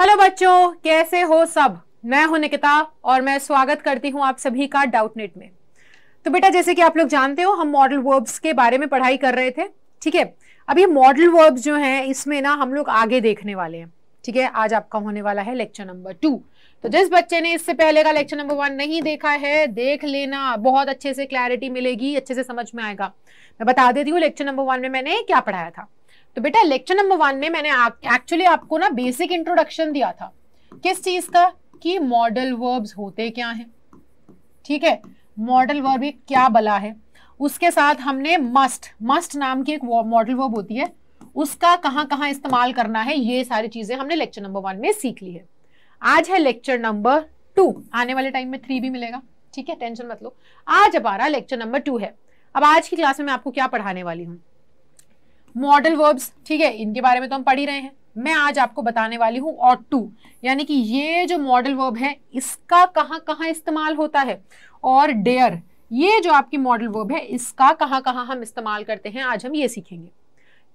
hello बच्चों कैसे हो सब मैं हूं निकिता और मैं स्वागत करती हूं आप सभी का डाउट नेट में तो बेटा जैसे कि आप लोग जानते हो हम मॉडल वर्ब्स के बारे में पढ़ाई कर रहे थे ठीक है अब ये मॉडल वर्ब्स जो हैं इसमें ना हम लोग आगे देखने वाले हैं ठीक है आज आपका होने वाला है लेक्चर नंबर टू तो जिस बच्चे ने इससे पहले का लेक्चर नंबर वन नहीं देखा है देख लेना बहुत अच्छे से क्लैरिटी मिलेगी अच्छे से समझ में आएगा मैं बता देती हूँ लेक्चर नंबर वन में मैंने क्या पढ़ाया था तो बेटा लेक्चर नंबर वन में मैंने एक्चुअली आप, आपको ना बेसिक इंट्रोडक्शन दिया था किस चीज का कि मॉडल वर्ब्स होते क्या हैं ठीक है मॉडल वर्ब एक क्या बला है उसके साथ हमने मस्ट मस्ट नाम की एक मॉडल वर्ब होती है उसका कहाँ कहाँ इस्तेमाल करना है ये सारी चीजें हमने लेक्चर नंबर वन में सीख ली है आज है लेक्चर नंबर टू आने वाले टाइम में थ्री भी मिलेगा ठीक है टेंशन मत लो आज हमारा लेक्चर नंबर टू है अब आज की क्लास में मैं आपको क्या पढ़ाने वाली हूँ मॉडल वर्ब्स ठीक है इनके बारे में तो हम पढ़ ही रहे हैं मैं आज आपको बताने वाली हूँ ऑट टू यानी कि ये जो मॉडल वर्ब है इसका कहाँ कहाँ इस्तेमाल होता है और डेयर ये जो आपकी मॉडल वर्ब है इसका कहाँ कहाँ हम इस्तेमाल करते हैं आज हम ये सीखेंगे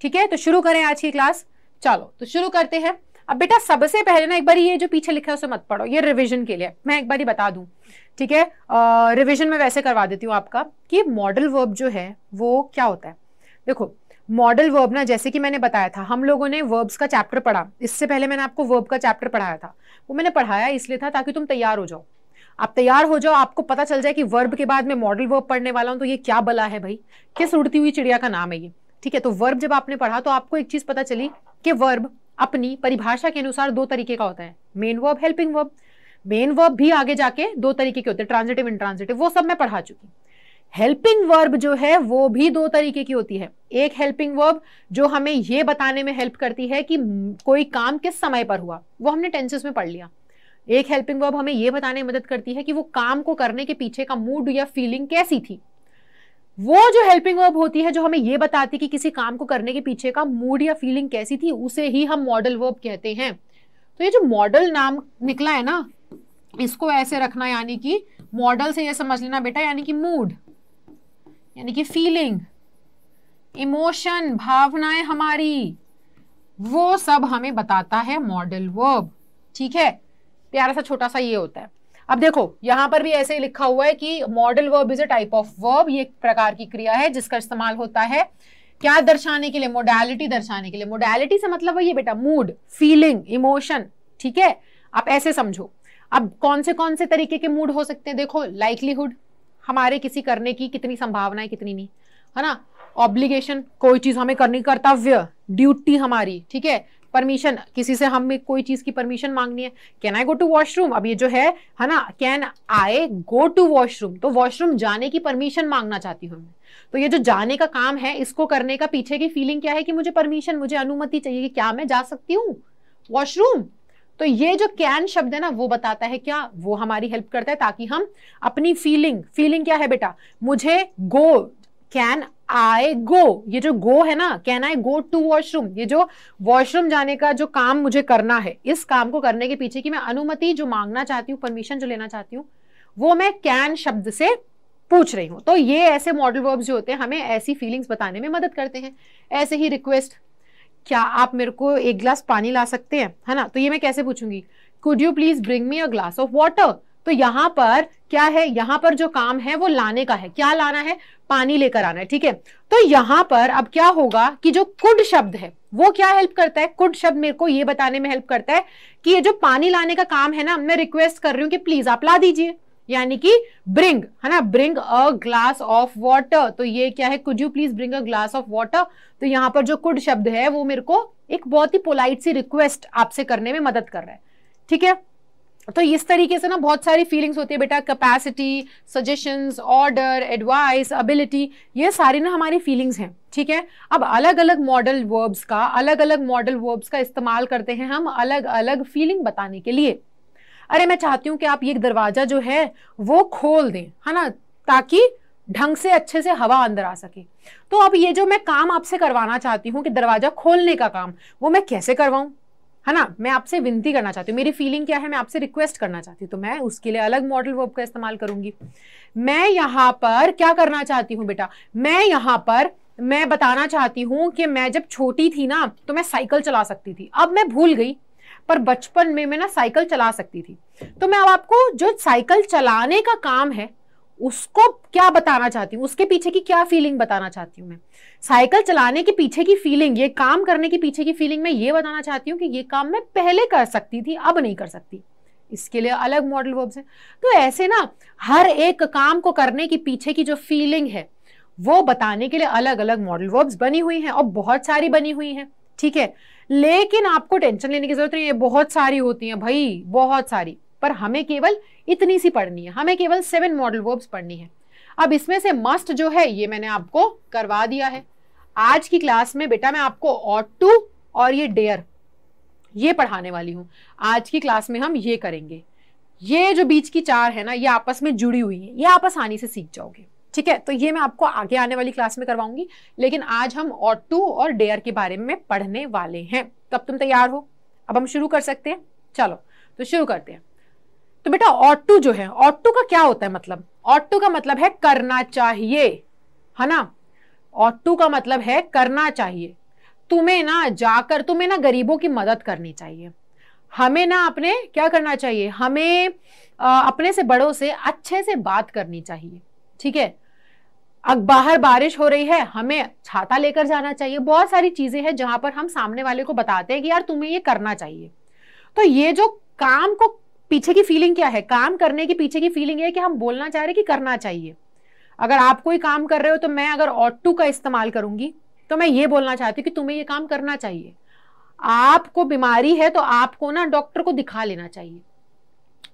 ठीक है तो शुरू करें आज की क्लास चलो तो शुरू करते हैं अब बेटा सबसे पहले ना एक बार ये जो पीछे लिखा है उसे मत पढ़ो ये रिविजन के लिए मैं एक बार ही बता दूं ठीक है रिविजन में वैसे करवा देती हूँ आपका कि मॉडल वर्ब जो है वो क्या होता है देखो मॉडल वर्ब ना जैसे कि मैंने बताया था हम लोगों ने वर्ब्स का चैप्टर पढ़ा इससे पहले मैंने आपको वर्ब का चैप्टर पढ़ाया था वो मैंने पढ़ाया इसलिए था ताकि तुम तैयार हो जाओ आप तैयार हो जाओ आपको पता चल जाए कि वर्ब के बाद मैं मॉडल वर्ब पढ़ने वाला हूँ तो ये क्या बला है भाई किस उड़ती हुई चिड़िया का नाम है ये ठीक है तो वर्ब जब आपने पढ़ा तो आपको एक चीज़ पता चली कि वर्ब अपनी परिभाषा के अनुसार दो तरीके का होता है main verb helping verb main verb भी आगे जाके दो तरीके के होते हैं ट्रांजिटिव इंट्रांजिटिव वो सब मैं पढ़ा चुकी हूँ हेल्पिंग वर्ब जो है वो भी दो तरीके की होती है एक हेल्पिंग वर्ब जो हमें ये बताने में हेल्प करती है कि कोई काम किस समय पर हुआ वो हमने टेंसेस में पढ़ लिया एक हेल्पिंग वर्ब हमें ये बताने में मदद करती है कि वो काम को करने के पीछे का मूड या फीलिंग कैसी थी वो जो हेल्पिंग वर्ब होती है जो हमें ये बताती कि किसी काम को करने के पीछे का मूड या फीलिंग कैसी थी उसे ही हम मॉडल वर्ब कहते हैं तो ये जो मॉडल नाम निकला है ना इसको ऐसे रखना यानी कि मॉडल से ये समझ लेना बेटा यानी कि मूड यानी कि फीलिंग इमोशन भावनाएं हमारी वो सब हमें बताता है मॉडल वर्ब ठीक है प्यारा सा छोटा सा ये होता है अब देखो यहां पर भी ऐसे ही लिखा हुआ है कि modal verb is a type of verb ये एक प्रकार की क्रिया है जिसका इस्तेमाल होता है क्या दर्शाने के लिए मोडालिटी दर्शाने के लिए मोडालिटी से मतलब है बेटा मूड फीलिंग इमोशन ठीक है आप ऐसे समझो अब कौन से कौन से तरीके के मूड हो सकते हैं देखो लाइकलीहुड हमारे किसी करने की कितनी संभावना है कितनी नहीं है ना ऑब्लिगेशन कोई चीज़ हमें करनी कर्तव्य ड्यूटी हमारी ठीक है परमिशन किसी से हमें कोई चीज़ की परमिशन मांगनी है can I go to washroom अब ये जो है है ना can I go to washroom तो वॉशरूम जाने की परमिशन मांगना चाहती हूँ तो ये जो जाने का काम है इसको करने का पीछे की फीलिंग क्या है कि मुझे परमिशन मुझे अनुमति चाहिए कि क्या मैं जा सकती हूँ वॉशरूम तो ये जो कैन शब्द है ना वो बताता है क्या वो हमारी हेल्प करता है ताकि हम अपनी फीलिंग फीलिंग क्या है बेटा मुझे गो कैन आई गो ये जो गो है ना can I go to washroom ये जो वॉशरूम जाने का जो काम मुझे करना है इस काम को करने के पीछे की मैं अनुमति जो मांगना चाहती हूँ परमिशन जो लेना चाहती हूँ वो मैं कैन शब्द से पूछ रही हूँ तो ये ऐसे मॉडल वर्ब्स जो होते हैं हमें ऐसी फीलिंग्स बताने में मदद करते हैं ऐसे ही रिक्वेस्ट क्या आप मेरे को एक ग्लास पानी ला सकते हैं है ना तो ये मैं कैसे पूछूंगी could you please bring me a glass of water तो यहाँ पर क्या है यहाँ पर जो काम है वो लाने का है क्या लाना है पानी लेकर आना है ठीक है तो यहाँ पर अब क्या होगा कि जो कुड शब्द है वो क्या हेल्प करता है कुड शब्द मेरे को ये बताने में हेल्प करता है कि ये जो पानी लाने का काम है ना मैं रिक्वेस्ट कर रही हूँ कि प्लीज आप ला दीजिए यानी कि ब्रिंग है ना bring a glass of water तो ये क्या है could you please bring a glass of water तो यहाँ पर जो कुड शब्द है वो मेरे को एक बहुत ही पोलाइट सी रिक्वेस्ट आपसे करने में मदद कर रहा है ठीक है तो इस तरीके से ना बहुत सारी फीलिंग्स होती है बेटा capacity suggestions order advice ability ये सारी ना हमारी फीलिंग्स हैं ठीक है अब अलग अलग मॉडल वर्ब्स का अलग अलग मॉडल वर्ब्स का इस्तेमाल करते हैं हम अलग अलग फीलिंग बताने के लिए अरे मैं चाहती हूँ कि आप ये दरवाज़ा जो है वो खोल दें है ना ताकि ढंग से अच्छे से हवा अंदर आ सके तो अब ये जो मैं काम आपसे करवाना चाहती हूँ कि दरवाज़ा खोलने का काम वो मैं कैसे करवाऊँ है ना मैं आपसे विनती करना चाहती हूँ मेरी फीलिंग क्या है मैं आपसे रिक्वेस्ट करना चाहती हूँ तो मैं उसके लिए अलग मॉडल वर्ब का इस्तेमाल करूंगी मैं यहाँ पर क्या करना चाहती हूँ बेटा मैं यहाँ पर मैं बताना चाहती हूँ कि मैं जब छोटी थी ना तो मैं साइकिल चला सकती थी अब मैं भूल गई पर बचपन में मैं ना साइकिल चला सकती थी तो मैं अब आपको जो साइकिल चलाने का काम है उसको क्या बताना चाहती हूँ उसके पीछे की क्या फीलिंग बताना चाहती हूँ मैं साइकिल चलाने के पीछे की फीलिंग ये काम करने के पीछे की फीलिंग मैं ये बताना चाहती हूँ कि ये काम मैं पहले कर सकती थी अब नहीं कर सकती इसके लिए अलग मॉडल वर्ब्स हैं तो ऐसे ना हर एक काम को करने के पीछे की जो फीलिंग है वो बताने के लिए अलग अलग मॉडल वर्ब्स बनी हुई हैं और बहुत सारी बनी हुई हैं ठीक है लेकिन आपको टेंशन लेने की जरूरत नहीं है बहुत सारी होती है भाई बहुत सारी पर हमें केवल इतनी सी पढ़नी है हमें केवल सेवन मॉडल वर्ब्स पढ़नी है अब इसमें से मस्ट जो है ये मैंने आपको करवा दिया है आज की क्लास में बेटा मैं आपको ऑट टू और ये डेयर ये पढ़ाने वाली हूं आज की क्लास में हम ये करेंगे ये जो बीच की चार है ना ये आपस में जुड़ी हुई है ये आप आसानी से सीख जाओगे ठीक है तो ये मैं आपको आगे आने वाली क्लास में करवाऊंगी लेकिन आज हम ऑटो और डेयर के बारे में पढ़ने वाले हैं तब तुम तैयार हो अब हम शुरू कर सकते हैं चलो तो शुरू करते हैं तो बेटा ऑटो जो है ऑटो का क्या होता है मतलब ऑटो का मतलब है करना चाहिए है ना ऑटो का मतलब है करना चाहिए तुम्हें ना जाकर तुम्हें ना गरीबों की मदद करनी चाहिए हमें ना अपने क्या करना चाहिए हमें आ, अपने से बड़ों से अच्छे से बात करनी चाहिए ठीक है अब बाहर बारिश हो रही है हमें छाता लेकर जाना चाहिए बहुत सारी चीजें हैं जहां पर हम सामने वाले को बताते हैं कि यार तुम्हें ये करना चाहिए तो ये जो काम को पीछे की फीलिंग क्या है काम करने के पीछे की फीलिंग है कि हम बोलना चाह रहे कि करना चाहिए अगर आप कोई काम कर रहे हो तो मैं अगर ऑटो का इस्तेमाल करूंगी तो मैं ये बोलना चाहती हूँ कि तुम्हें ये काम करना चाहिए आपको बीमारी है तो आपको ना डॉक्टर को दिखा लेना चाहिए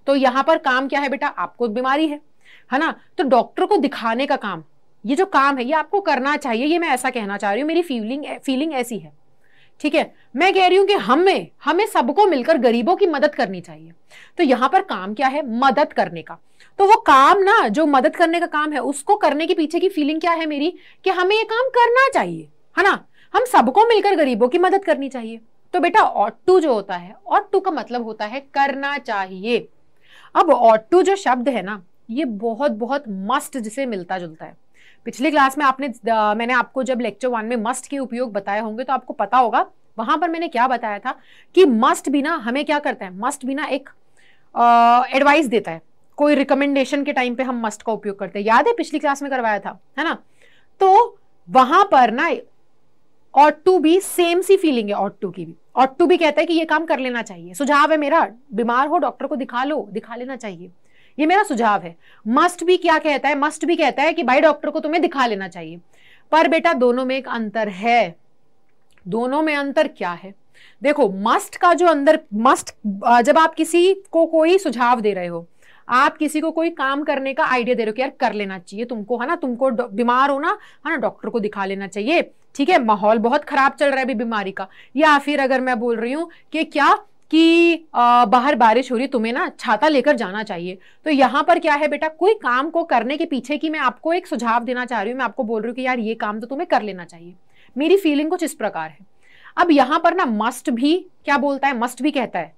तो यहाँ पर काम क्या है बेटा आपको बीमारी है है ना तो डॉक्टर को दिखाने का काम ये जो काम है ये आपको करना चाहिए ये मैं ऐसा कहना चाह रही हूँ मेरी फीलिंग फीलिंग ऐसी है ठीक है मैं कह रही हूं कि हमें हमें सबको मिलकर गरीबों की मदद करनी चाहिए तो यहां पर काम क्या है मदद करने का तो वो काम ना जो मदद करने का काम है उसको करने के पीछे की फीलिंग क्या है मेरी कि हमें ये काम करना चाहिए है ना हम सबको मिलकर गरीबों की मदद करनी चाहिए तो बेटा ऑट टू जो होता है ऑट टू का मतलब होता है करना चाहिए अब ऑटू जो शब्द है ना ये बहुत बहुत मस्ट जिसे मिलता जुलता है पिछली क्लास में आपने मैंने आपको जब लेक्चर वन में मस्ट के उपयोग बताए होंगे तो आपको पता होगा वहां पर मैंने क्या बताया था कि मस्ट बिना हमें क्या करता है मस्ट बिना एक एडवाइस देता है कोई रिकमेंडेशन के टाइम पे हम मस्ट का उपयोग करते हैं याद है पिछली क्लास में करवाया था है ना तो वहां पर ना ऑट टू भी सेम सी फीलिंग है ऑट टू की भी ऑट टू भी कहता है कि ये काम कर लेना चाहिए सुझाव है मेरा बीमार हो डॉक्टर को दिखा लो दिखा लेना चाहिए ये मेरा सुझाव है मस्ट भी क्या कहता है मस्ट भी कहता है कि भाई डॉक्टर को तुम्हें दिखा लेना चाहिए पर बेटा दोनों में एक अंतर है दोनों में अंतर क्या है देखो मस्ट का जो अंदर मस्ट जब आप किसी को कोई सुझाव दे रहे हो आप किसी को कोई काम करने का आइडिया दे रहे हो कि यार कर लेना चाहिए तुमको है ना तुमको बीमार हो ना है ना डॉक्टर को दिखा लेना चाहिए ठीक है माहौल बहुत खराब चल रहा है अभी बीमारी का या फिर अगर मैं बोल रही हूँ कि क्या कि आ, बाहर बारिश हो रही तुम्हें ना छाता लेकर जाना चाहिए तो यहाँ पर क्या है बेटा कोई काम को करने के पीछे की मैं आपको एक सुझाव देना चाह रही हूँ मैं आपको बोल रही हूँ कि यार ये काम तो तुम्हें कर लेना चाहिए मेरी फीलिंग कुछ इस प्रकार है अब यहाँ पर ना मस्ट भी क्या बोलता है मस्ट भी कहता है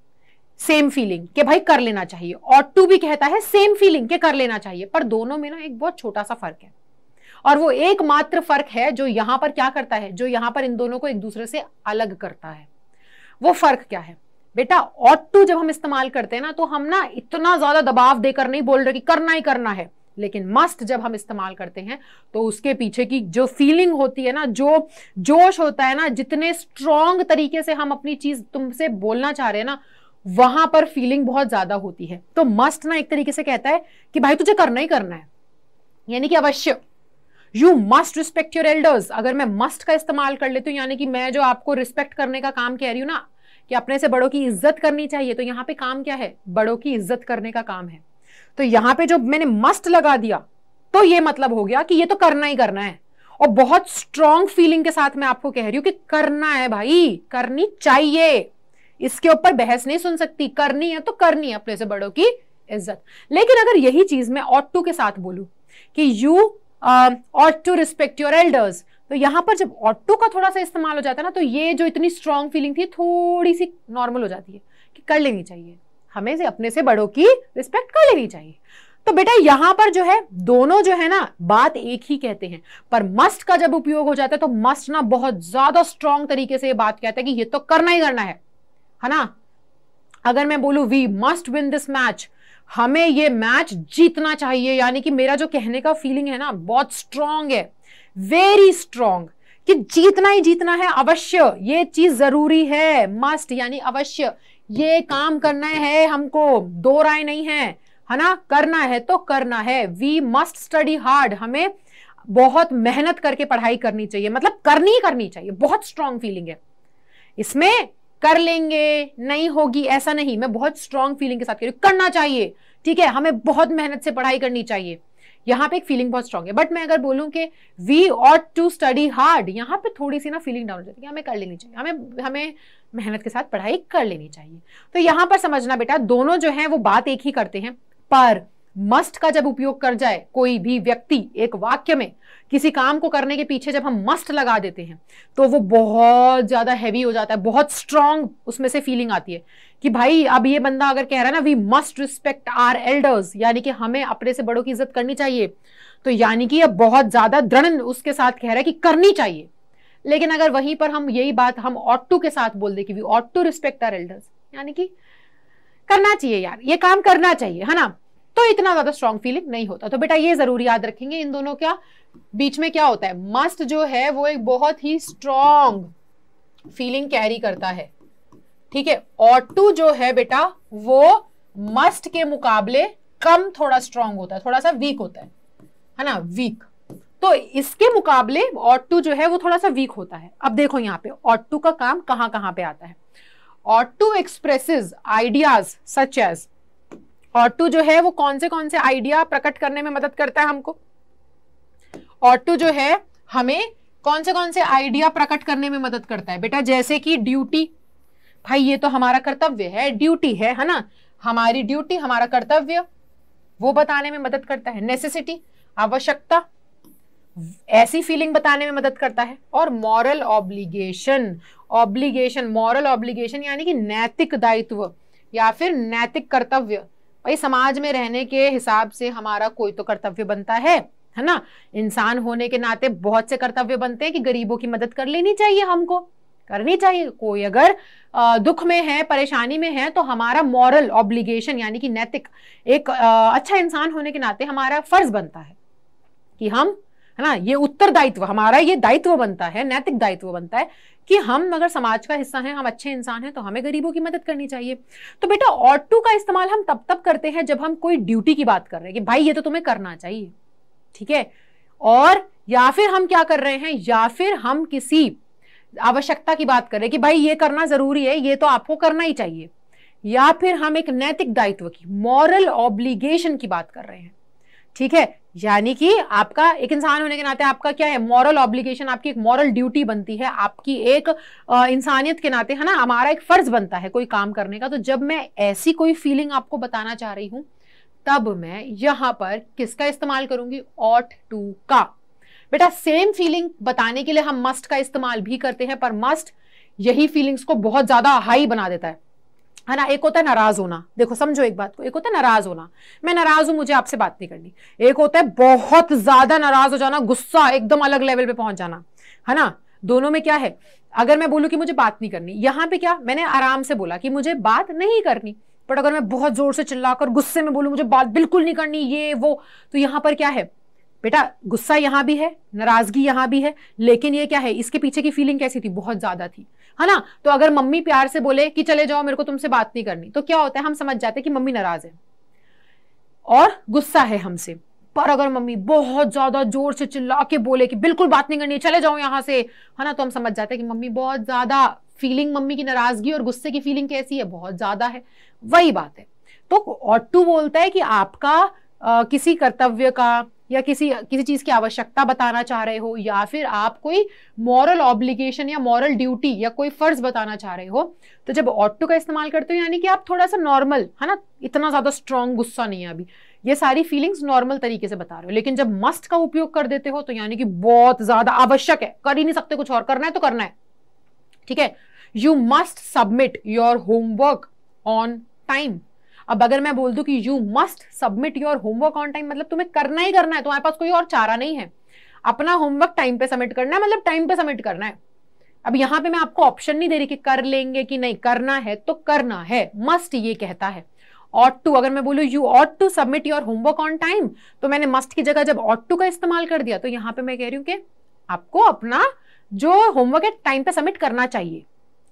सेम फीलिंग के भाई कर लेना चाहिए और टू भी कहता है सेम फीलिंग के कर लेना चाहिए पर दोनों में ना एक बहुत छोटा सा फर्क है और वो एकमात्र फर्क है जो यहाँ पर क्या करता है जो यहाँ पर इन दोनों को एक दूसरे से अलग करता है वो फर्क क्या है बेटा ऑट टू जब हम इस्तेमाल करते हैं ना तो हम ना इतना ज्यादा दबाव देकर नहीं बोल रहे कि करना ही करना है लेकिन मस्ट जब हम इस्तेमाल करते हैं तो उसके पीछे की जो फीलिंग होती है ना जो जोश होता है ना जितने स्ट्रॉन्ग तरीके से हम अपनी चीज तुमसे बोलना चाह रहे हैं ना वहां पर फीलिंग बहुत ज्यादा होती है तो मस्ट ना एक तरीके से कहता है कि भाई तुझे करना ही करना है यानी कि अवश्य you must respect your elders अगर मैं मस्ट का इस्तेमाल कर लेती हूँ यानी कि मैं जो आपको रिस्पेक्ट करने का काम कह रही हूँ ना कि अपने से बड़ों की इज्जत करनी चाहिए तो यहाँ पे काम क्या है बड़ों की इज्जत करने का काम है तो यहाँ पे जो मैंने मस्ट लगा दिया तो ये मतलब हो गया कि ये तो करना ही करना है और बहुत स्ट्रॉन्ग फीलिंग के साथ मैं आपको कह रही हूं कि करना है भाई करनी चाहिए इसके ऊपर बहस नहीं सुन सकती करनी है तो करनी है अपने से बड़ों की इज्जत लेकिन अगर यही चीज मैं ऑट टू के साथ बोलू कि you ought to respect your elders तो यहाँ पर जब ऑटो का थोड़ा सा इस्तेमाल हो जाता है ना तो ये जो इतनी स्ट्रांग फीलिंग थी थोड़ी सी नॉर्मल हो जाती है कि कर लेनी चाहिए हमें से अपने से बड़ों की रिस्पेक्ट कर लेनी चाहिए तो बेटा यहां पर जो है दोनों जो है ना बात एक ही कहते हैं पर मस्ट का जब उपयोग हो जाता है तो मस्ट ना बहुत ज्यादा स्ट्रांग तरीके से ये बात कहता है कि ये तो करना ही करना है है ना अगर मैं बोलू we must win this match हमें ये मैच जीतना चाहिए यानी कि मेरा जो कहने का फीलिंग है ना बहुत स्ट्रांग है वेरी स्ट्रांग कि जीतना ही जीतना है अवश्य ये चीज जरूरी है मस्ट यानी अवश्य ये काम करना है हमको दो राय नहीं है है ना करना है तो करना है वी मस्ट स्टडी हार्ड हमें बहुत मेहनत करके पढ़ाई करनी चाहिए मतलब करनी ही करनी चाहिए बहुत स्ट्रांग फीलिंग है इसमें कर लेंगे नहीं होगी ऐसा नहीं मैं बहुत स्ट्रांग फीलिंग के साथ कह रही हूँ करना चाहिए ठीक है हमें बहुत मेहनत से पढ़ाई करनी चाहिए यहाँ पे एक फीलिंग बहुत स्ट्रॉग है बट मैं अगर बोलूँ कि we ought to study hard यहाँ पे थोड़ी सी ना फीलिंग डाउन हो जाती है हमें कर लेनी चाहिए हमें हमें मेहनत के साथ पढ़ाई कर लेनी चाहिए तो यहाँ पर समझना बेटा दोनों जो है वो बात एक ही करते हैं पर मस्ट का जब उपयोग कर जाए कोई भी व्यक्ति एक वाक्य में किसी काम को करने के पीछे जब हम मस्ट लगा देते हैं तो वो बहुत ज़्यादा हैवी हो जाता है बहुत स्ट्रांग उसमें से फीलिंग आती है कि भाई अब ये बंदा अगर कह रहा है ना we must respect our elders यानी कि हमें अपने से बड़ों की इज्जत करनी चाहिए तो यानी कि अब बहुत ज्यादा दृढ़ उसके साथ कह रहा है कि करनी चाहिए लेकिन अगर वहीं पर हम यही बात हम ऑटो के साथ बोल दे कि we ought to respect our elders यानी कि करना चाहिए यार ये काम करना चाहिए है ना तो इतना ज्यादा स्ट्रॉन्ग फीलिंग नहीं होता तो बेटा ये जरूर याद रखेंगे इन दोनों क्या बीच में क्या होता है मस्ट जो है वो एक बहुत ही स्ट्रॉन्ग फीलिंग कैरी करता है ठीक है ऑट टू जो है बेटा वो मस्ट के मुकाबले कम थोड़ा स्ट्रांग होता है थोड़ा सा वीक होता है है ना वीक तो इसके मुकाबले ऑट टू जो है वो थोड़ा सा वीक होता है अब देखो यहाँ पे ऑट टू का काम कहां कहां पे आता है ought to expresses ideas such as ought to जो है वो कौन से कौन से आइडिया प्रकट करने में मदद करता है हमको ऑट टू जो है हमें कौन से कौन से आइडिया प्रकट करने में मदद करता है बेटा जैसे कि ड्यूटी भाई ये तो हमारा कर्तव्य है ड्यूटी है है ना हमारी ड्यूटी हमारा कर्तव्य वो बताने में मदद करता है नेसेसिटी आवश्यकता ऐसी फीलिंग बताने में मदद करता है और moral obligation obligation moral obligation यानी कि नैतिक दायित्व या फिर नैतिक कर्तव्य भाई समाज में रहने के हिसाब से हमारा कोई तो कर्तव्य बनता है है ना इंसान होने के नाते बहुत से कर्तव्य बनते हैं कि गरीबों की मदद कर लेनी चाहिए हमको करनी चाहिए कोई अगर दुख में है परेशानी में है तो हमारा मॉरल ऑब्लिगेशन यानी कि नैतिक एक अच्छा इंसान होने के नाते हमारा फर्ज बनता है कि हम है ना ये उत्तरदायित्व हमारा ये दायित्व बनता है नैतिक दायित्व बनता है कि हम अगर समाज का हिस्सा हैं हम अच्छे इंसान हैं तो हमें गरीबों की मदद करनी चाहिए तो बेटा ऑटो का इस्तेमाल हम तब तब करते हैं जब हम कोई ड्यूटी की बात कर रहे हैं कि भाई ये तो तुम्हें करना चाहिए ठीक है और या फिर हम क्या कर रहे हैं या फिर हम किसी आवश्यकता की बात करें कि भाई ये करना जरूरी है ये तो आपको करना ही चाहिए या फिर हम एक नैतिक दायित्व की मॉरल ऑब्लिगेशन की बात कर रहे हैं ठीक है यानी कि आपका एक इंसान होने के नाते आपका क्या है मॉरल ऑब्लिगेशन आपकी एक मॉरल ड्यूटी बनती है आपकी एक इंसानियत के नाते है ना हमारा एक फर्ज बनता है कोई काम करने का तो जब मैं ऐसी कोई फीलिंग आपको बताना चाह रही हूं तब मैं यहां पर किसका इस्तेमाल करूंगी ऑट टू का बेटा सेम फीलिंग बताने के लिए हम मस्ट का इस्तेमाल भी करते हैं पर मस्ट यही फीलिंग्स को बहुत ज्यादा हाई बना देता है है ना एक होता है नाराज होना देखो समझो एक बात को एक होता है नाराज होना मैं नाराज हूं मुझे आपसे बात नहीं करनी एक होता है बहुत ज्यादा नाराज हो जाना गुस्सा एकदम अलग लेवल पे पहुंच जाना है ना दोनों में क्या है अगर मैं बोलूँ कि मुझे बात नहीं करनी यहाँ पे क्या मैंने आराम से बोला कि मुझे बात नहीं करनी बट अगर मैं बहुत जोर से चिल्लाकर गुस्से में बोलूँ मुझे बात बिल्कुल नहीं करनी ये वो तो यहाँ पर क्या है बेटा गुस्सा यहाँ भी है नाराजगी यहाँ भी है लेकिन ये क्या है इसके पीछे की फीलिंग कैसी थी बहुत ज्यादा थी है ना तो अगर मम्मी प्यार से बोले कि चले जाओ मेरे को तुमसे बात नहीं करनी तो क्या होता है हम समझ जाते हैं कि मम्मी नाराज है और गुस्सा है हमसे पर अगर मम्मी बहुत ज्यादा जोर से चिल्ला के बोले कि बिल्कुल बात नहीं करनी चले जाओ यहाँ से है ना तो हम समझ जाते हैं कि मम्मी बहुत ज्यादा फीलिंग मम्मी की नाराजगी और गुस्से की फीलिंग कैसी है बहुत ज्यादा है वही बात है तो ऑटू बोलता है कि आपका आ, किसी कर्तव्य का या किसी किसी चीज़ की आवश्यकता बताना चाह रहे हो या फिर आप कोई मॉरल ऑब्लिगेशन या मॉरल ड्यूटी या कोई फ़र्ज बताना चाह रहे हो तो जब ऑटो का इस्तेमाल करते हो यानी कि आप थोड़ा सा नॉर्मल है ना इतना ज़्यादा स्ट्रॉन्ग गुस्सा नहीं है अभी ये सारी फीलिंग्स नॉर्मल तरीके से बता रहे हो लेकिन जब मस्ट का उपयोग कर देते हो तो यानी कि बहुत ज़्यादा आवश्यक है कर ही नहीं सकते कुछ और करना है तो करना है ठीक है you must submit your homework on time अब अगर मैं बोल दूं कि you must submit your homework on time मतलब तुम्हें करना ही करना है तुम्हारे पास कोई और चारा नहीं है अपना होमवर्क टाइम पे सबमिट करना है मतलब टाइम पे सबमिट करना है अब यहाँ पे मैं आपको ऑप्शन नहीं दे रही कि कर लेंगे कि नहीं करना है तो करना है मस्ट ये कहता है ऑट टू अगर मैं बोलूँ you ought to submit your homework on time तो मैंने मस्ट की जगह जब ऑट टू का इस्तेमाल कर दिया तो यहाँ पे मैं कह रही हूँ कि आपको अपना जो होमवर्क है टाइम पे सबमिट करना चाहिए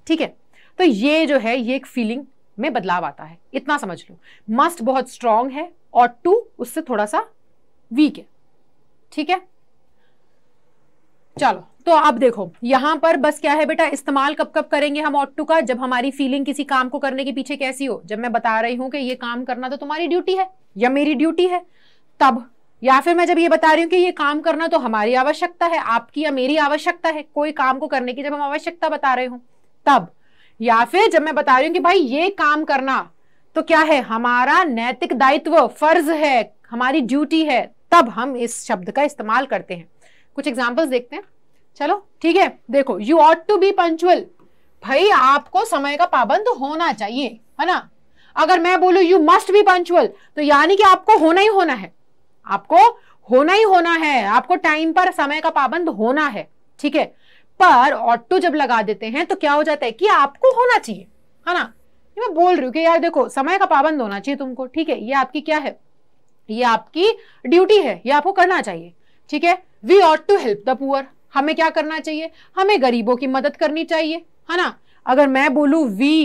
ठीक है तो ये जो है ये एक फीलिंग में बदलाव आता है इतना समझ लो मस्ट बहुत स्ट्रांग है और टू उससे थोड़ा सा वीक है ठीक है चलो तो अब देखो यहां पर बस क्या है बेटा इस्तेमाल कब कब करेंगे हम ऑट टू का जब हमारी फीलिंग किसी काम को करने के पीछे कैसी हो जब मैं बता रही हूं कि ये काम करना तो तुम्हारी ड्यूटी है या मेरी ड्यूटी है तब या फिर मैं जब ये बता रही हूं कि ये काम करना तो हमारी आवश्यकता है आपकी या मेरी आवश्यकता है कोई काम को करने की जब हम आवश्यकता बता रहे हो तब या फिर जब मैं बता रही हूं कि भाई ये काम करना तो क्या है हमारा नैतिक दायित्व फर्ज है हमारी ड्यूटी है तब हम इस शब्द का इस्तेमाल करते हैं कुछ एग्जाम्पल्स देखते हैं चलो ठीक है देखो you ought to be punctual भाई आपको समय का पाबंद होना चाहिए है ना अगर मैं बोलू यू मस्ट बी पंचुअल तो यानी कि आपको होना ही होना है आपको होना ही होना है आपको टाइम पर समय का पाबंद होना है ठीक है पर ऑटो जब लगा देते हैं तो क्या हो जाता है कि आपको होना चाहिए है ना ये मैं बोल रही हूँ कि यार देखो समय का पाबंद होना चाहिए तुमको ठीक है ये आपकी क्या है ये आपकी ड्यूटी है ये आपको करना चाहिए ठीक है we ought to help the poor हमें क्या करना चाहिए हमें गरीबों की मदद करनी चाहिए है ना अगर मैं बोलू वी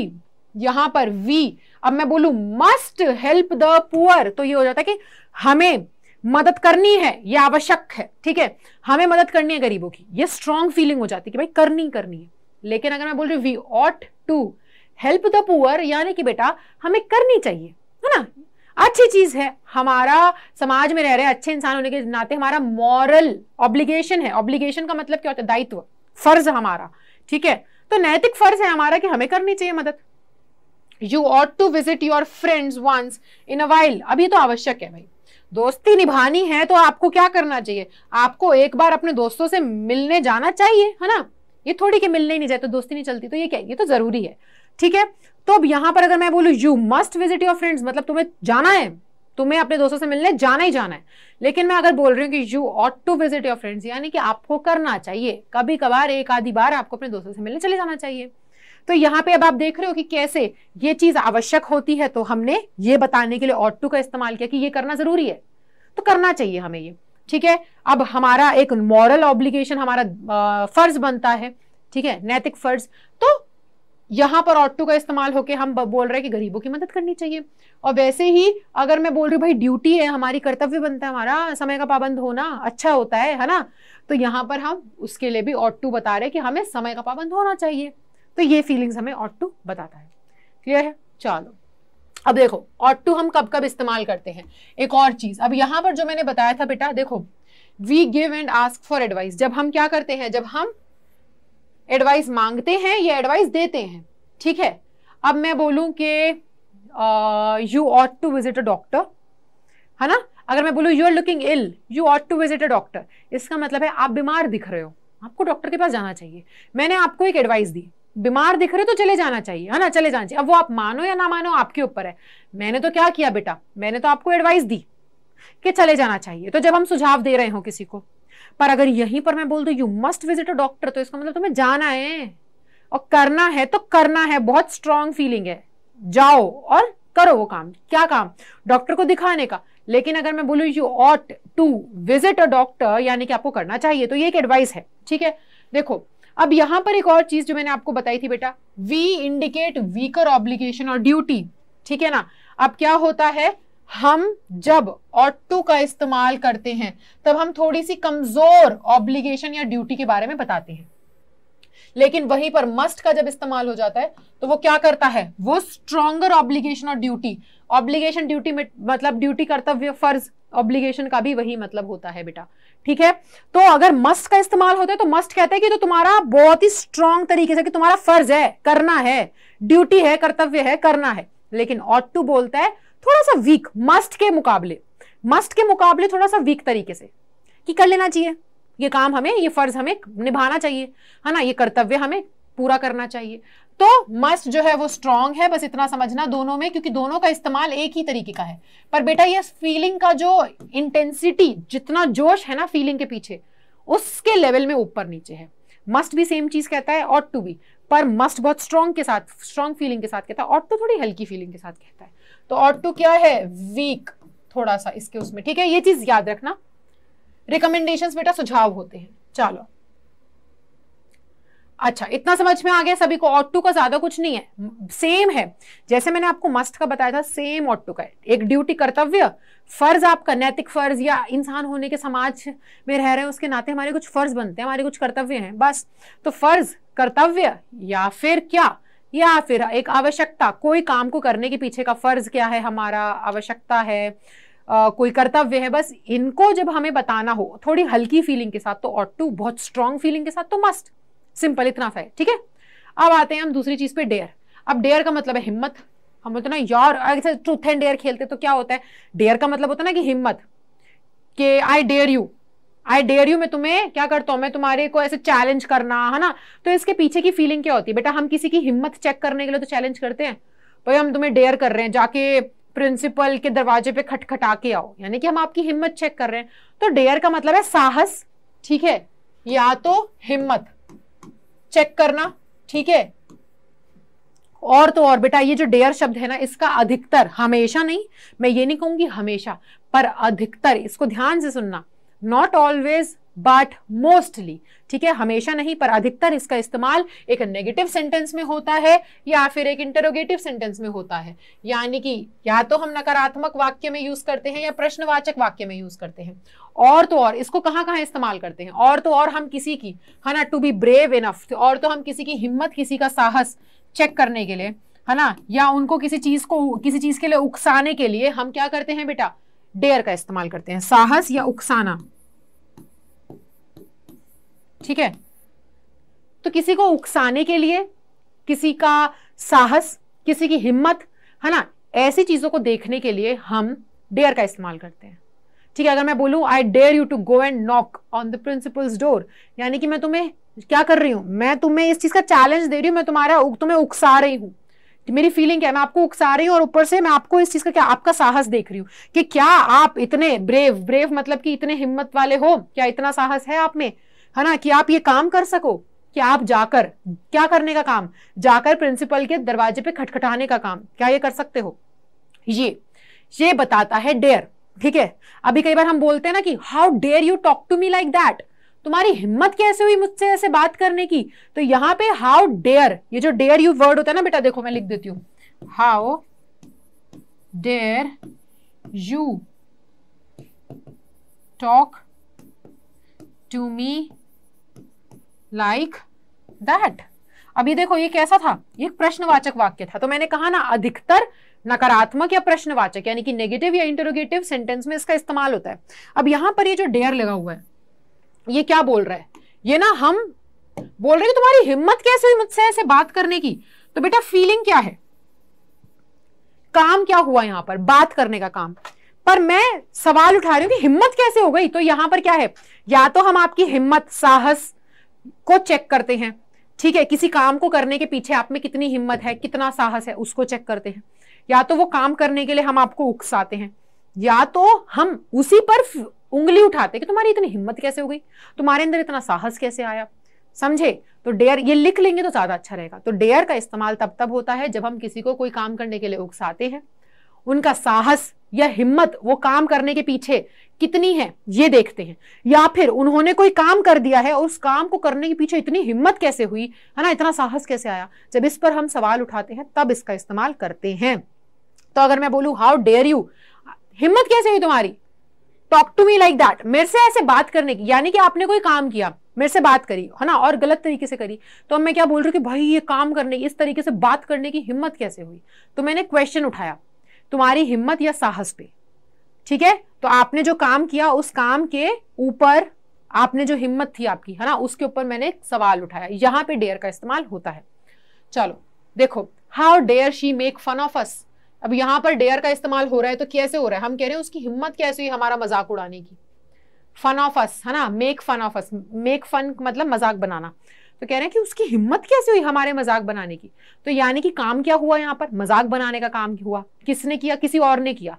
यहाँ पर वी अब मैं बोलू मस्ट हेल्प द पुअर तो ये हो जाता है कि हमें मदद करनी है ये आवश्यक है ठीक है हमें मदद करनी है गरीबों की ये स्ट्रांग फीलिंग हो जाती है कि भाई करनी करनी है लेकिन अगर मैं बोल रही हूँ we ought to help the poor यानी कि बेटा हमें करनी चाहिए है ना अच्छी चीज है हमारा समाज में रह रहे अच्छे इंसान होने के नाते हमारा मॉरल ऑब्लिगेशन है ऑब्लिगेशन का मतलब क्या होता है दायित्व फर्ज हमारा ठीक है तो नैतिक फर्ज है हमारा कि हमें करनी चाहिए मदद you ought to visit your friends once in a while अभी तो आवश्यक है भाई दोस्ती निभानी है तो आपको क्या करना चाहिए आपको एक बार अपने दोस्तों से मिलने जाना चाहिए है ना ये थोड़ी कि मिलने ही नहीं जाए तो दोस्ती नहीं चलती तो ये क्या ये तो जरूरी है ठीक है तो अब यहां पर अगर मैं बोलू you must visit your friends मतलब तुम्हें जाना है तुम्हें अपने दोस्तों से मिलने जाना ही जाना है लेकिन मैं अगर बोल रही हूँ कि you ought to visit your friends यानी कि आपको करना चाहिए कभी कभार एक आधी बार आपको अपने दोस्तों से मिलने चले जाना चाहिए तो यहाँ पे अब आप देख रहे हो कि कैसे ये चीज आवश्यक होती है तो हमने ये बताने के लिए ऑट टू का इस्तेमाल किया कि ये करना जरूरी है तो करना चाहिए हमें ये ठीक है अब हमारा एक मॉरल ऑब्लिगेशन हमारा फर्ज बनता है ठीक है नैतिक फर्ज तो यहाँ पर ऑटो का इस्तेमाल होकर हम बोल रहे हैं कि गरीबों की मदद करनी चाहिए और वैसे ही अगर मैं बोल रही हूँ भाई ड्यूटी है हमारी कर्तव्य बनता है हमारा समय का पाबंद होना अच्छा होता है है ना तो यहाँ पर हम उसके लिए भी ऑटो बता रहे हैं कि हमें समय का पाबंद होना चाहिए तो ये फीलिंग्स हमें ऑट टू बताता है क्लियर है चलो अब देखो ऑट टू हम कब कब इस्तेमाल करते हैं एक और चीज़ अब यहाँ पर जो मैंने बताया था बेटा देखो we give and ask for advice जब हम क्या करते हैं जब हम एडवाइस मांगते हैं या एडवाइस देते हैं ठीक है अब मैं बोलूं कि you ought to visit a doctor है ना अगर मैं बोलूं you are looking ill you ought to visit a doctor इसका मतलब है आप बीमार दिख रहे हो आपको डॉक्टर के पास जाना चाहिए मैंने आपको एक एडवाइस दी बीमार दिख रहे तो चले जाना चाहिए है ना चले जाना चाहिए अब वो आप मानो या ना मानो आपके ऊपर है मैंने तो क्या किया बेटा मैंने तो आपको एडवाइस दी कि चले जाना चाहिए तो जब हम सुझाव दे रहे हो किसी को पर अगर यहीं पर मैं बोल दू you must visit a doctor तो इसका मतलब तुम्हें जाना है और करना है तो करना है बहुत स्ट्रांग फीलिंग है जाओ और करो वो काम क्या काम डॉक्टर को दिखाने का लेकिन अगर मैं बोलूँ you ought to visit a doctor यानी कि आपको करना चाहिए तो ये एक एडवाइस है ठीक है देखो अब यहां पर एक और चीज़ जो मैंने आपको बताई थी बेटा वी इंडिकेट वीकर ऑब्लिगेशन और ड्यूटी ठीक है ना अब क्या होता है हम जब ऑटो का इस्तेमाल करते हैं तब हम थोड़ी सी कमजोर ऑब्लिगेशन या ड्यूटी के बारे में बताते हैं लेकिन वहीं पर मस्ट का जब इस्तेमाल हो जाता है तो वो क्या करता है वो स्ट्रॉन्गर ऑब्लिगेशन और ड्यूटी ऑब्लिगेशन ड्यूटी मतलब ड्यूटी कर्तव्य फर्ज ऑब्लिगेशन का भी वही मतलब होता है बेटा ठीक है तो अगर मस्ट का इस्तेमाल होता है तो मस्ट कहते हैं कि तो तुम्हारा बहुत ही स्ट्रांग तरीके से कि तुम्हारा फर्ज है करना है ड्यूटी है कर्तव्य है करना है लेकिन ऑट टू बोलता है थोड़ा सा वीक मस्ट के मुकाबले मस्ट के मुकाबले थोड़ा सा वीक तरीके से कि कर लेना चाहिए ये काम हमें ये फर्ज हमें निभाना चाहिए है ना ये कर्तव्य हमें पूरा करना चाहिए तो मस्ट जो है वो स्ट्रांग है बस इतना समझना दोनों में क्योंकि दोनों का इस्तेमाल एक ही तरीके का है पर बेटा ये फीलिंग का जो इंटेंसिटी जितना जोश है ना फीलिंग के पीछे उसके लेवल में ऊपर नीचे है मस्ट भी सेम चीज कहता है ऑट टू भी पर मस्ट बहुत स्ट्रॉन्ग के साथ स्ट्रॉन्ग फीलिंग के साथ कहता है ऑट टू तो थोड़ी हल्की फीलिंग के साथ कहता है तो ऑट टू क्या है वीक थोड़ा सा इसके उसमें ठीक है ये चीज याद रखना रिकमेंडेशन बेटा सुझाव होते हैं चलो अच्छा इतना समझ में आ गया सभी को ऑट टू का ज्यादा कुछ नहीं है सेम है जैसे मैंने आपको मस्ट का बताया था सेम ऑट टू का एक ड्यूटी कर्तव्य फर्ज आपका नैतिक फर्ज या इंसान होने के समाज में रह रहे हैं उसके नाते हमारे कुछ फर्ज बनते हैं हमारे कुछ कर्तव्य हैं बस तो फर्ज कर्तव्य या फिर क्या या फिर एक आवश्यकता कोई काम को करने के पीछे का फर्ज क्या है हमारा आवश्यकता है Uh, कोई कर्तव्य है बस इनको जब हमें बताना हो थोड़ी हल्की फीलिंग के साथ तो ऑट टू बहुत स्ट्रांग फीलिंग के साथ तो मस्ट सिंपल इतना सा है ठीक है अब आते हैं हम दूसरी चीज पे डेयर अब डेयर का मतलब है हिम्मत हम बोलते ना यार ऐसे ट्रूथ एंड डेयर खेलते तो क्या होता है डेयर का मतलब होता है ना कि हिम्मत कि I dare you I dare you मैं तुम्हें क्या करता हूँ मैं तुम्हारे को ऐसे चैलेंज करना है ना तो इसके पीछे की फीलिंग क्या होती है बेटा हम किसी की हिम्मत चेक करने के लिए तो चैलेंज करते हैं भाई हम तुम्हें डेयर कर रहे हैं जाके प्रिंसिपल के दरवाजे पे खटखटा के आओ यानी कि हम आपकी हिम्मत चेक कर रहे हैं तो डेयर का मतलब है साहस ठीक है या तो हिम्मत चेक करना ठीक है और तो और बेटा ये जो डेयर शब्द है ना इसका अधिकतर हमेशा नहीं मैं ये नहीं कहूंगी हमेशा पर अधिकतर इसको ध्यान से सुनना नॉट ऑलवेज बट मोस्टली ठीक है हमेशा नहीं पर अधिकतर इसका इस्तेमाल एक नेगेटिव सेंटेंस में होता है या फिर एक इंटरोगेटिव सेंटेंस में होता है यानी कि या तो हम नकारात्मक वाक्य में यूज करते हैं या प्रश्नवाचक वाक्य में यूज करते हैं और तो और इसको कहाँ कहाँ इस्तेमाल करते हैं और तो और हम किसी की है ना टू बी ब्रेव इनफ और तो हम किसी की हिम्मत किसी का साहस चेक करने के लिए है ना या उनको किसी चीज को किसी चीज के लिए उकसाने के लिए हम क्या करते हैं बेटा डेयर का इस्तेमाल करते हैं साहस या उकसाना ठीक है तो किसी को उकसाने के लिए किसी का साहस किसी की हिम्मत है ना ऐसी चीज़ों को देखने के लिए हम डेयर का इस्तेमाल करते हैं ठीक है अगर मैं बोलूं I dare you to go and knock on the principal's door यानी कि मैं तुम्हें क्या कर रही हूं मैं तुम्हें इस चीज़ का चैलेंज दे रही हूं मैं तुम्हारा तुम्हें उकसा रही हूं तो मेरी फीलिंग क्या है मैं आपको उकसा रही हूँ और ऊपर से मैं आपको इस चीज़ का क्या आपका साहस देख रही हूँ कि क्या आप इतने ब्रेव ब्रेव मतलब कि इतने हिम्मत वाले हो क्या इतना साहस है आप में है ना कि आप ये काम कर सको कि आप जाकर क्या करने का काम जाकर प्रिंसिपल के दरवाजे पे खटखटाने का काम क्या ये कर सकते हो ये ये बताता है डेयर ठीक है अभी कई बार हम बोलते हैं ना कि how dare you talk to me like that तुम्हारी हिम्मत कैसे हुई मुझसे ऐसे बात करने की तो यहाँ पे हाउ डेयर ये जो डेयर यू वर्ड होता है ना बेटा देखो मैं लिख देती हूँ how dare you talk to me like that अभी देखो ये कैसा था ये प्रश्नवाचक वाक्य था तो मैंने कहा ना अधिकतर नकारात्मक या प्रश्नवाचक यानी कि नेगेटिव या इंटरोगेटिव सेंटेंस में इसका इस्तेमाल होता है अब यहां पर ये जो डेयर लगा हुआ है ये क्या बोल रहा है ये ना हम बोल रहे हैं तो तुम्हारी हिम्मत कैसे हुई मुझसे ऐसे बात करने की तो बेटा फीलिंग क्या है काम क्या हुआ यहां पर बात करने का काम पर मैं सवाल उठा रही हूं कि हिम्मत कैसे हो गई तो यहां पर क्या है या तो हम आपकी हिम्मत साहस को चेक करते हैं ठीक है किसी काम को करने के पीछे आप में कितनी हिम्मत है कितना साहस है उसको चेक करते हैं या तो वो काम करने के लिए हम आपको उकसाते हैं या तो हम उसी पर उंगली उठाते कि तुम्हारी इतनी हिम्मत कैसे हो गई तुम्हारे अंदर इतना साहस कैसे आया समझे तो डेयर ये लिख लेंगे तो ज़्यादा अच्छा रहेगा तो डेयर का इस्तेमाल तब तब होता है जब हम किसी को कोई काम करने के लिए उकसाते हैं उनका साहस या हिम्मत वो काम करने के पीछे कितनी है ये देखते हैं या फिर उन्होंने कोई काम कर दिया है और उस काम को करने के पीछे इतनी हिम्मत कैसे हुई है ना इतना साहस कैसे आया जब इस पर हम सवाल उठाते हैं तब इसका इस्तेमाल करते हैं तो अगर मैं बोलू हाउ डेयर यू हिम्मत कैसे हुई तुम्हारी talk to me like that मेरे से ऐसे बात करने की यानी कि आपने कोई काम किया मेरे से बात करी है ना और गलत तरीके से करी तो अब मैं क्या बोल रही हूँ कि भाई ये काम करने इस तरीके से बात करने की हिम्मत कैसे हुई तो मैंने क्वेश्चन उठाया तुम्हारी हिम्मत या साहस पे ठीक है तो आपने जो काम किया उस काम के ऊपर आपने जो हिम्मत थी आपकी है ना उसके ऊपर मैंने एक सवाल उठाया यहां पे डेयर का इस्तेमाल होता है चलो देखो how dare she make fun of us अब यहाँ पर डेयर का इस्तेमाल हो रहा है तो कैसे हो रहा है हम कह रहे हैं उसकी हिम्मत कैसे हुई हमारा मजाक उड़ाने की फन ऑफ अस है ना make fun of us make fun मतलब मजाक बनाना तो कह रहे हैं कि उसकी हिम्मत कैसे हुई हमारे मजाक बनाने की तो यानी कि काम क्या हुआ यहाँ पर मजाक बनाने का काम हुआ किसने किया किसी और ने किया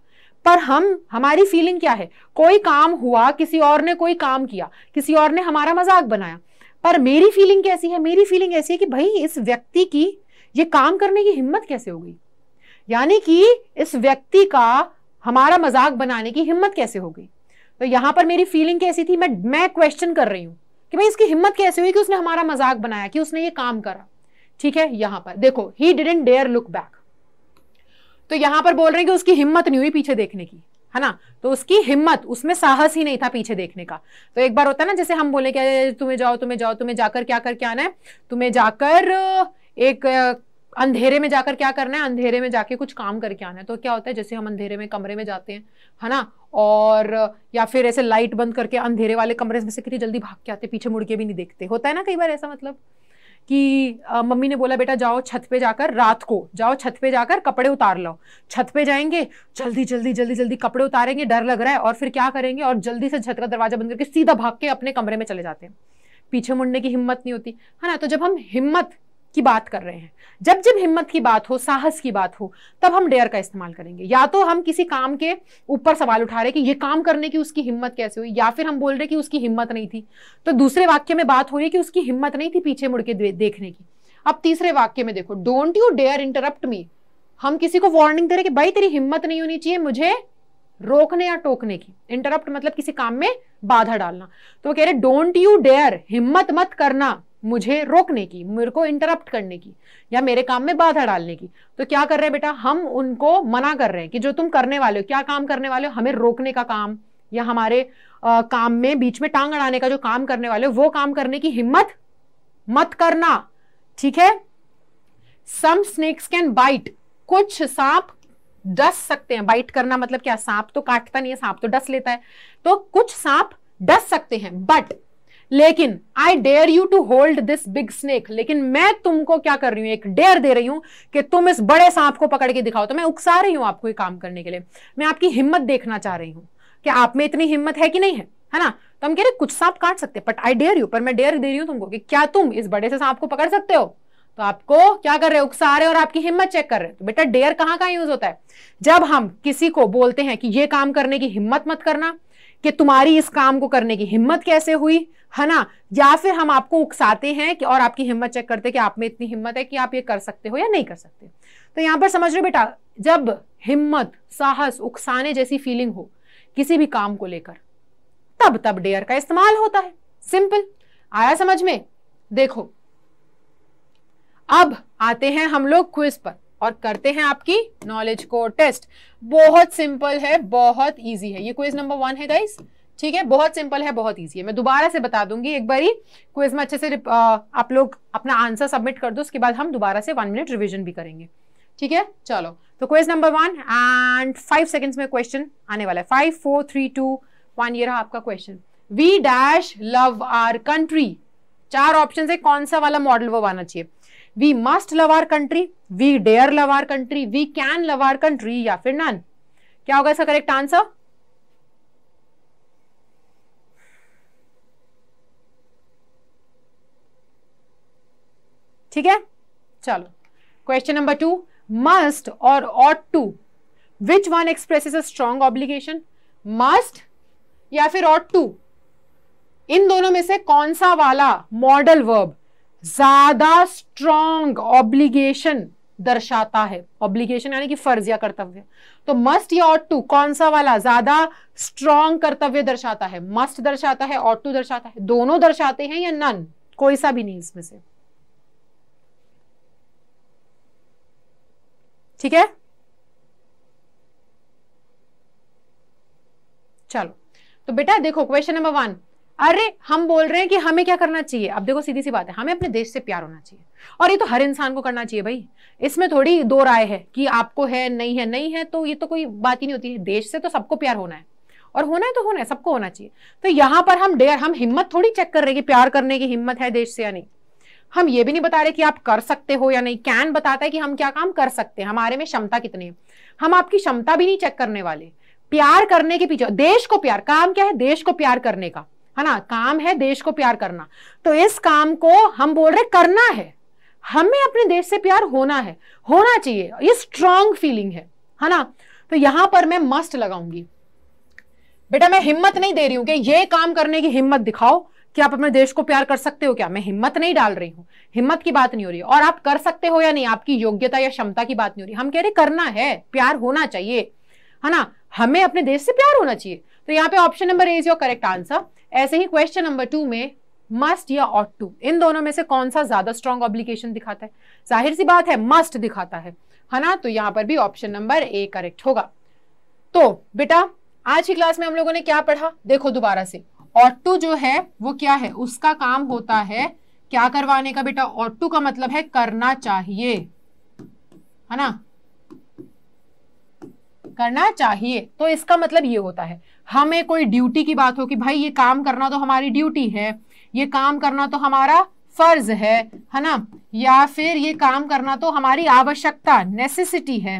पर हम हमारी फीलिंग क्या है कोई काम हुआ किसी और ने कोई काम किया किसी और ने हमारा मजाक बनाया पर मेरी फीलिंग कैसी है मेरी फीलिंग ऐसी है कि भाई इस व्यक्ति की ये काम करने की हिम्मत कैसे हो गई यानी कि इस व्यक्ति का हमारा मजाक बनाने की हिम्मत कैसे हो गई तो यहां पर मेरी फीलिंग कैसी थी मैं मैं क्वेश्चन कर रही हूँ कि भाई इसकी हिम्मत कैसे हुई कि उसने हमारा मजाक बनाया कि उसने ये काम करा ठीक है यहां पर देखो he didn't dare look back तो यहाँ पर बोल रहे हैं कि उसकी हिम्मत नहीं हुई पीछे देखने की है ना तो उसकी हिम्मत उसमें साहस ही नहीं था पीछे देखने का तो एक बार होता है ना जैसे हम बोले क्या तुम्हें जाओ तुम्हें जाओ तुम्हें जाकर क्या करके आना है तुम्हें जाकर एक अंधेरे में जाकर क्या करना है अंधेरे में जाके कुछ काम करके आना है तो क्या होता है जैसे हम अंधेरे में कमरे में जाते हैं है ना और या फिर ऐसे लाइट बंद करके अंधेरे वाले कमरे में से कितनी जल्दी भाग के आते पीछे मुड़ के भी नहीं देखते होता है ना कई बार ऐसा मतलब कि आ, मम्मी ने बोला बेटा जाओ छत पे जाकर रात को जाओ छत पे जाकर कपड़े उतार लो छत पे जाएंगे जल्दी जल्दी जल्दी जल्दी कपड़े उतारेंगे डर लग रहा है और फिर क्या करेंगे और जल्दी से छत का दरवाजा बंद करके सीधा भाग के अपने कमरे में चले जाते हैं पीछे मुड़ने की हिम्मत नहीं होती है ना तो जब हम हिम्मत की बात कर रहे हैं जब जब हिम्मत की बात हो साहस की बात हो तब हम डेयर का इस्तेमाल करेंगे या तो हम किसी काम के ऊपर सवाल उठा रहे कि ये काम करने की उसकी हिम्मत कैसे हुई या फिर हम बोल रहे कि उसकी हिम्मत नहीं थी तो दूसरे वाक्य में बात हो रही है कि उसकी हिम्मत नहीं थी पीछे मुड़ के देखने की अब तीसरे वाक्य में देखो don't you dare interrupt me हम किसी को वार्निंग दे रहे कि भाई तेरी हिम्मत नहीं होनी चाहिए मुझे रोकने या टोकने की इंटरप्ट मतलब किसी काम में बाधा डालना तो वो कह रहे डोंट यू डेयर हिम्मत मत करना मुझे रोकने की मेरे को इंटरप्ट करने की या मेरे काम में बाधा डालने की तो क्या कर रहे हैं बेटा हम उनको मना कर रहे हैं कि जो तुम करने वाले हो क्या काम करने वाले हो हमें रोकने का काम या हमारे आ, काम में बीच में टांग अड़ाने का जो काम करने वाले हो वो काम करने की हिम्मत मत करना ठीक है सम स्नेक्स कैन बाइट कुछ सांप डस सकते हैं बाइट करना मतलब क्या सांप तो काटता नहीं है सांप तो डस लेता है तो कुछ सांप डस सकते हैं बट लेकिन I dare you to hold this big snake लेकिन मैं तुमको क्या कर रही हूं एक डेयर दे रही हूं कि तुम इस बड़े सांप को पकड़ के दिखाओ तो मैं उकसा रही हूं आपको ये काम करने के लिए मैं आपकी हिम्मत देखना चाह रही हूं कि आप में इतनी हिम्मत है कि नहीं है है ना तो हम कह रहे कुछ सांप काट सकते बट आई डेयर यू पर मैं डेयर दे रही हूं तुमको कि क्या तुम इस बड़े से सांप को पकड़ सकते हो तो आपको क्या कर रहे हो उकसा रहे और आपकी हिम्मत चेक कर रहे हो तो बेटा डेयर कहाँ कहाँ यूज होता है जब हम किसी को बोलते हैं कि ये काम करने की हिम्मत मत करना कि तुम्हारी इस काम को करने की हिम्मत कैसे हुई है ना या फिर हम आपको उकसाते हैं कि और आपकी हिम्मत चेक करते कि आप में इतनी हिम्मत है कि आप ये कर सकते हो या नहीं कर सकते तो यहां पर समझ रहे बेटा जब हिम्मत साहस उकसाने जैसी फीलिंग हो किसी भी काम को लेकर तब तब डेयर का इस्तेमाल होता है सिंपल आया समझ में देखो अब आते हैं हम लोग क्विज पर और करते हैं आपकी नॉलेज को टेस्ट बहुत सिंपल है बहुत ईजी है ये क्विज नंबर वन है गाइस ठीक है बहुत सिंपल है बहुत ईजी है मैं दोबारा से बता दूंगी एक ही क्विज में अच्छे से आप लोग अपना आंसर सबमिट कर दो उसके बाद हम दोबारा से वन मिनट रिविजन भी करेंगे ठीक है चलो तो question number one and five seconds में क्वेश्चन आने वाला है five four three two one ये रहा आपका question we dash love our country चार ऑप्शन है कौन सा वाला मॉडल वो आना चाहिए we must love our country we dare love our country we can love our country या फिर नन क्या होगा इसका करेक्ट आंसर ठीक है चलो क्वेश्चन नंबर टू मस्ट और ought to which one express a strong obligation must या फिर ऑट टू इन दोनों में से कौन सा वाला मॉडल वर्ब ज्यादा स्ट्रॉन्ग ऑब्लिगेशन दर्शाता है ऑब्लिगेशन यानी कि फर्ज या कर्तव्य तो मस्ट या ऑट टू कौन सा वाला ज्यादा स्ट्रॉन्ग कर्तव्य दर्शाता है मस्ट दर्शाता है ऑट टू दर्शाता है दोनों दर्शाते हैं या नन कोई सा भी नहीं इसमें से ठीक है चलो तो बेटा देखो क्वेश्चन नंबर वन अरे हम बोल रहे हैं कि हमें क्या करना चाहिए अब देखो सीधी सी बात है हमें अपने देश से प्यार होना चाहिए और ये तो हर इंसान को करना चाहिए भाई इसमें थोड़ी दो राय है कि आपको है नहीं है नहीं है तो ये तो कोई बात ही नहीं होती है देश से तो सबको प्यार होना है और होना है तो होना है सबको होना चाहिए तो यहाँ पर हम डेयर हम हिम्मत थोड़ी चेक कर रहे हैं कि प्यार करने की हिम्मत है देश से या नहीं हम ये भी नहीं बता रहे कि आप कर सकते हो या नहीं कैन बताता है कि हम क्या काम कर सकते हैं हमारे में क्षमता कितनी है हम आपकी क्षमता भी नहीं चेक करने वाले प्यार करने के पीछे देश को प्यार काम क्या है देश को प्यार करने का है ना काम है देश को प्यार करना तो इस काम को हम बोल रहे करना है हमें अपने देश से प्यार होना है होना चाहिए ये स्ट्रांग फीलिंग है है ना तो यहां पर मैं मस्ट लगाऊंगी बेटा मैं हिम्मत नहीं दे रही हूं कि ये काम करने की हिम्मत दिखाओ कि आप अपने देश को प्यार कर सकते हो क्या मैं हिम्मत नहीं डाल रही हूं हिम्मत की बात नहीं हो रही और आप कर सकते हो या नहीं आपकी योग्यता या क्षमता की बात नहीं हो रही हम कह रहे करना है प्यार होना चाहिए है ना हमें अपने देश से प्यार होना चाहिए तो यहाँ पे option number A is your correct answer ऐसे ही क्वेश्चन नंबर टू में मस्ट या ऑट टू इन दोनों में से कौन सा ज्यादा स्ट्रॉन्ग ऑब्लिकेशन दिखाता है जाहिर सी बात है मस्ट दिखाता है है ना तो यहाँ पर भी ऑप्शन नंबर ए करेक्ट होगा तो बेटा आज की क्लास में हम लोगों ने क्या पढ़ा देखो दोबारा से ऑट जो है वो क्या है उसका काम होता है क्या करवाने का बेटा ऑट टू का मतलब है करना चाहिए है ना करना चाहिए तो इसका मतलब ये होता है हमें कोई ड्यूटी की बात हो कि भाई ये काम करना तो हमारी ड्यूटी है ये काम करना तो हमारा फर्ज है है ना या फिर ये काम करना तो हमारी आवश्यकता नेसेसिटी है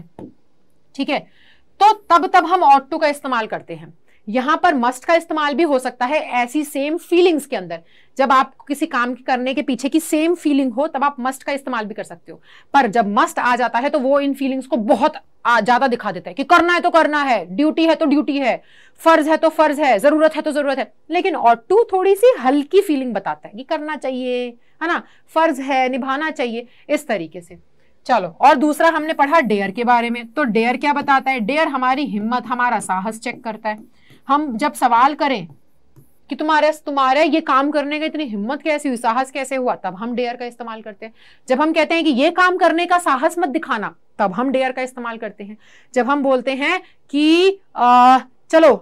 ठीक है तो तब तब हम ऑटो का इस्तेमाल करते हैं यहाँ पर मस्ट का इस्तेमाल भी हो सकता है ऐसी सेम फीलिंग्स के अंदर जब आप किसी काम करने के पीछे की सेम फीलिंग हो तब आप मस्ट का इस्तेमाल भी कर सकते हो पर जब मस्ट आ जाता है तो वो इन फीलिंग्स को बहुत ज्यादा दिखा देता है कि करना है तो करना है ड्यूटी है तो ड्यूटी है फर्ज है तो फर्ज है जरूरत है तो जरूरत है लेकिन और टू थोड़ी सी हल्की फीलिंग बताता है कि करना चाहिए है ना फर्ज है निभाना चाहिए इस तरीके से चलो और दूसरा हमने पढ़ा डेयर के बारे में तो डेयर क्या बताता है डेयर हमारी हिम्मत हमारा साहस चेक करता है हम जब सवाल करें कि तुम्हारे तुम्हारे ये काम करने का इतनी हिम्मत कैसे हुई साहस कैसे हुआ तब हम डेयर का इस्तेमाल करते हैं जब हम कहते हैं कि ये काम करने का साहस मत दिखाना तब हम डेयर का इस्तेमाल करते हैं जब हम बोलते हैं कि आ, चलो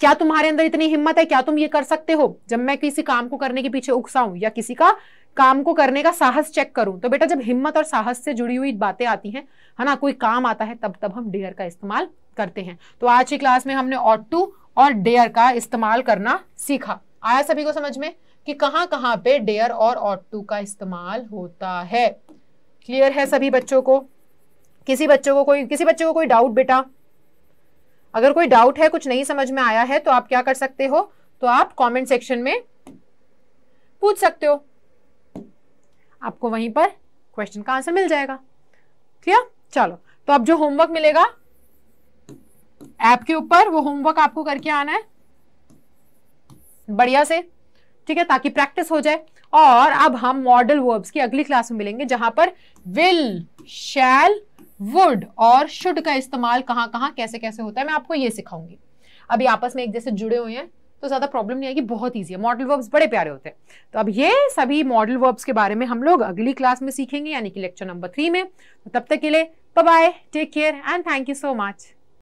क्या तुम्हारे अंदर इतनी हिम्मत है क्या तुम ये कर सकते हो जब मैं किसी काम को करने के पीछे उकसाऊं या किसी का काम को करने का साहस चेक करूं तो बेटा जब हिम्मत और साहस से जुड़ी हुई बातें आती हैं है ना कोई काम आता है तब तब हम डेयर का इस्तेमाल करते हैं तो आज की क्लास में हमने ऑट टू और डेयर का इस्तेमाल करना सीखा आया सभी को समझ में कि कहाँ कहाँ पे डेयर और ऑट टू का इस्तेमाल होता है क्लियर है सभी बच्चों को किसी बच्चों को कोई किसी बच्चों को कोई डाउट बेटा अगर कोई डाउट है कुछ नहीं समझ में आया है तो आप क्या कर सकते हो तो आप कमेंट सेक्शन में पूछ सकते हो आपको वहीं पर क्वेश्चन का आंसर मिल जाएगा क्लियर चलो तो अब जो होमवर्क मिलेगा ऐप के ऊपर वो होमवर्क आपको करके आना है बढ़िया से ठीक है ताकि प्रैक्टिस हो जाए और अब हम मॉडल वर्ब्स की अगली क्लास में मिलेंगे जहां पर विल शैल वुड और शुड का इस्तेमाल कहाँ कहाँ कैसे कैसे होता है मैं आपको ये सिखाऊंगी अभी आपस में एक जैसे जुड़े हुए हैं तो ज़्यादा प्रॉब्लम नहीं आएगी बहुत ईजी है मॉडल वर्ब्स बड़े प्यारे होते हैं तो अब ये सभी मॉडल वर्ब्स के बारे में हम लोग अगली क्लास में सीखेंगे यानी कि लेक्चर नंबर थ्री में तो तब तक के लिए bye take care and thank you so much